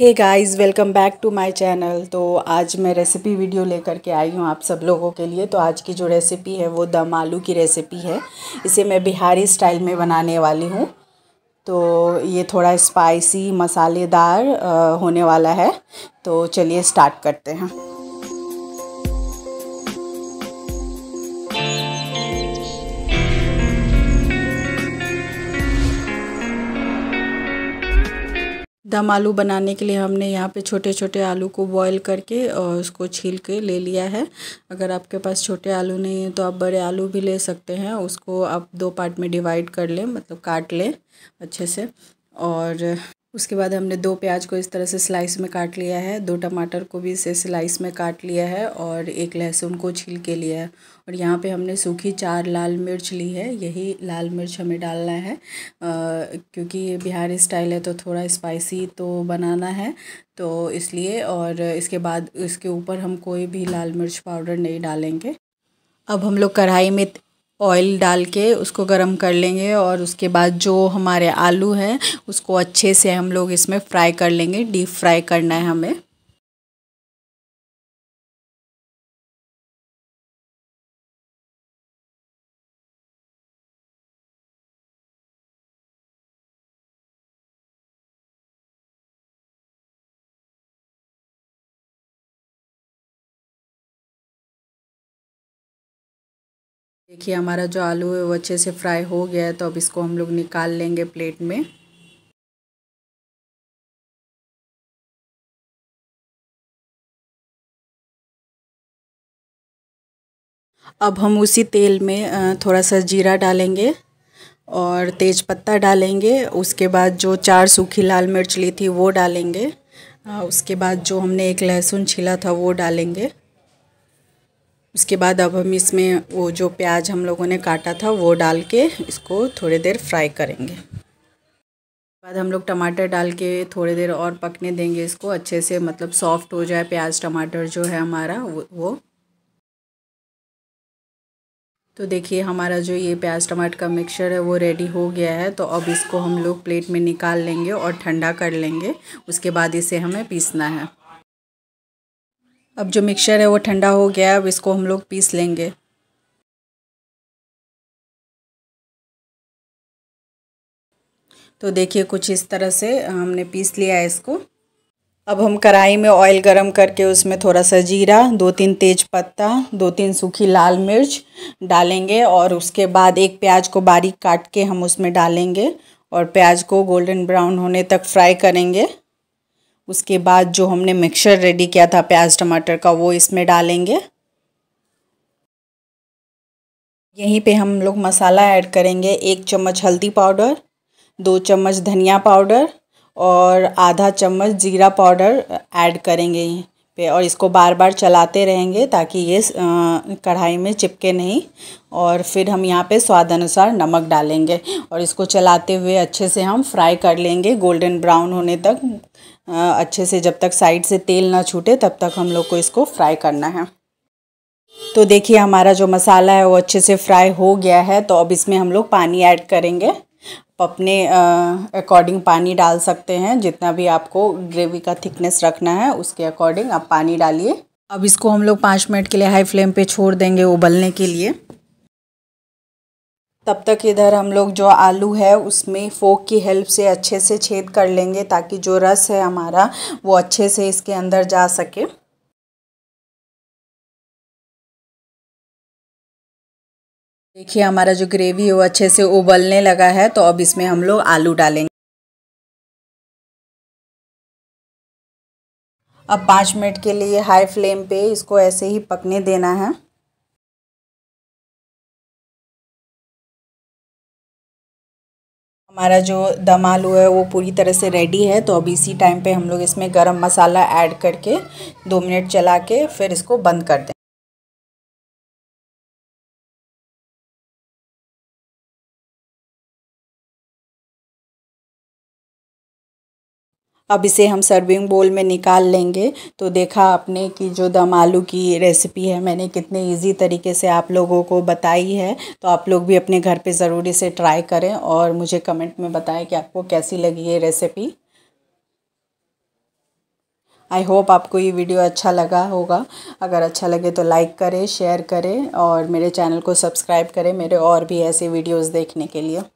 Hey guys welcome back to my channel तो आज मैं रेसिपी वीडियो लेकर के आई हूँ आप सब लोगों के लिए तो आज की जो रेसिपी है वो दम आलू की रेसिपी है इसे मैं बिहारी स्टाइल में बनाने वाली हूँ तो ये थोड़ा स्पाइसी मसालेदार होने वाला है तो चलिए स्टार्ट करते हैं दम आलू बनाने के लिए हमने यहाँ पे छोटे छोटे आलू को बॉईल करके और उसको छील के ले लिया है अगर आपके पास छोटे आलू नहीं है तो आप बड़े आलू भी ले सकते हैं उसको आप दो पार्ट में डिवाइड कर लें मतलब काट लें अच्छे से और उसके बाद हमने दो प्याज को इस तरह से स्लाइस में काट लिया है दो टमाटर को भी इसे स्लाइस में काट लिया है और एक लहसुन को छील के लिया है और यहाँ पे हमने सूखी चार लाल मिर्च ली है यही लाल मिर्च हमें डालना है आ, क्योंकि बिहारी स्टाइल है तो थोड़ा स्पाइसी तो बनाना है तो इसलिए और इसके बाद इसके ऊपर हम कोई भी लाल मिर्च पाउडर नहीं डालेंगे अब हम लोग कढ़ाई में ऑयल डाल के उसको गर्म कर लेंगे और उसके बाद जो हमारे आलू हैं उसको अच्छे से हम लोग इसमें फ्राई कर लेंगे डीप फ्राई करना है हमें देखिए हमारा जो आलू है वो अच्छे से फ्राई हो गया है तो अब इसको हम लोग निकाल लेंगे प्लेट में अब हम उसी तेल में थोड़ा सा जीरा डालेंगे और तेज पत्ता डालेंगे उसके बाद जो चार सूखी लाल मिर्च ली थी वो डालेंगे उसके बाद जो हमने एक लहसुन छिला था वो डालेंगे उसके बाद अब हम इसमें वो जो प्याज हम लोगों ने काटा था वो डाल के इसको थोड़ी देर फ्राई करेंगे बाद हम लोग टमाटर डाल के थोड़ी देर और पकने देंगे इसको अच्छे से मतलब सॉफ्ट हो जाए प्याज टमाटर जो है हमारा वो, वो। तो देखिए हमारा जो ये प्याज टमाटर का मिक्सचर है वो रेडी हो गया है तो अब इसको हम लोग प्लेट में निकाल लेंगे और ठंडा कर लेंगे उसके बाद इसे हमें पीसना है अब जो मिक्सचर है वो ठंडा हो गया अब इसको हम लोग पीस लेंगे तो देखिए कुछ इस तरह से हमने पीस लिया है इसको अब हम कढ़ाई में ऑयल गरम करके उसमें थोड़ा सा जीरा दो तीन तेज पत्ता दो तीन सूखी लाल मिर्च डालेंगे और उसके बाद एक प्याज को बारीक काट के हम उसमें डालेंगे और प्याज को गोल्डन ब्राउन होने तक फ्राई करेंगे उसके बाद जो हमने मिक्सचर रेडी किया था प्याज टमाटर का वो इसमें डालेंगे यहीं पे हम लोग मसाला ऐड करेंगे एक चम्मच हल्दी पाउडर दो चम्मच धनिया पाउडर और आधा चम्मच जीरा पाउडर ऐड करेंगे पे और इसको बार बार चलाते रहेंगे ताकि ये कढ़ाई में चिपके नहीं और फिर हम यहाँ पे स्वाद अनुसार नमक डालेंगे और इसको चलाते हुए अच्छे से हम फ्राई कर लेंगे गोल्डन ब्राउन होने तक अच्छे से जब तक साइड से तेल ना छूटे तब तक हम लोग को इसको फ्राई करना है तो देखिए हमारा जो मसाला है वो अच्छे से फ्राई हो गया है तो अब इसमें हम लोग पानी ऐड करेंगे अपने अकॉर्डिंग पानी डाल सकते हैं जितना भी आपको ग्रेवी का थिकनेस रखना है उसके अकॉर्डिंग आप पानी डालिए अब इसको हम लोग पाँच मिनट के लिए हाई फ्लेम पे छोड़ देंगे उबलने के लिए तब तक इधर हम लोग जो आलू है उसमें फोक की हेल्प से अच्छे से छेद कर लेंगे ताकि जो रस है हमारा वो अच्छे से इसके अंदर जा सके देखिए हमारा जो ग्रेवी है वो अच्छे से उबलने लगा है तो अब इसमें हम लोग आलू डालेंगे अब पाँच मिनट के लिए हाई फ्लेम पे इसको ऐसे ही पकने देना है हमारा जो दम आलू है वो पूरी तरह से रेडी है तो अब इसी टाइम पे हम लोग इसमें गरम मसाला ऐड करके दो मिनट चला के फिर इसको बंद कर दें अब इसे हम सर्विंग बोल में निकाल लेंगे तो देखा आपने कि जो दम आलू की रेसिपी है मैंने कितने इजी तरीके से आप लोगों को बताई है तो आप लोग भी अपने घर पे ज़रूर इसे ट्राई करें और मुझे कमेंट में बताएं कि आपको कैसी लगी ये रेसिपी आई होप आपको ये वीडियो अच्छा लगा होगा अगर अच्छा लगे तो लाइक करें शेयर करें और मेरे चैनल को सब्सक्राइब करें मेरे और भी ऐसे वीडियोज़ देखने के लिए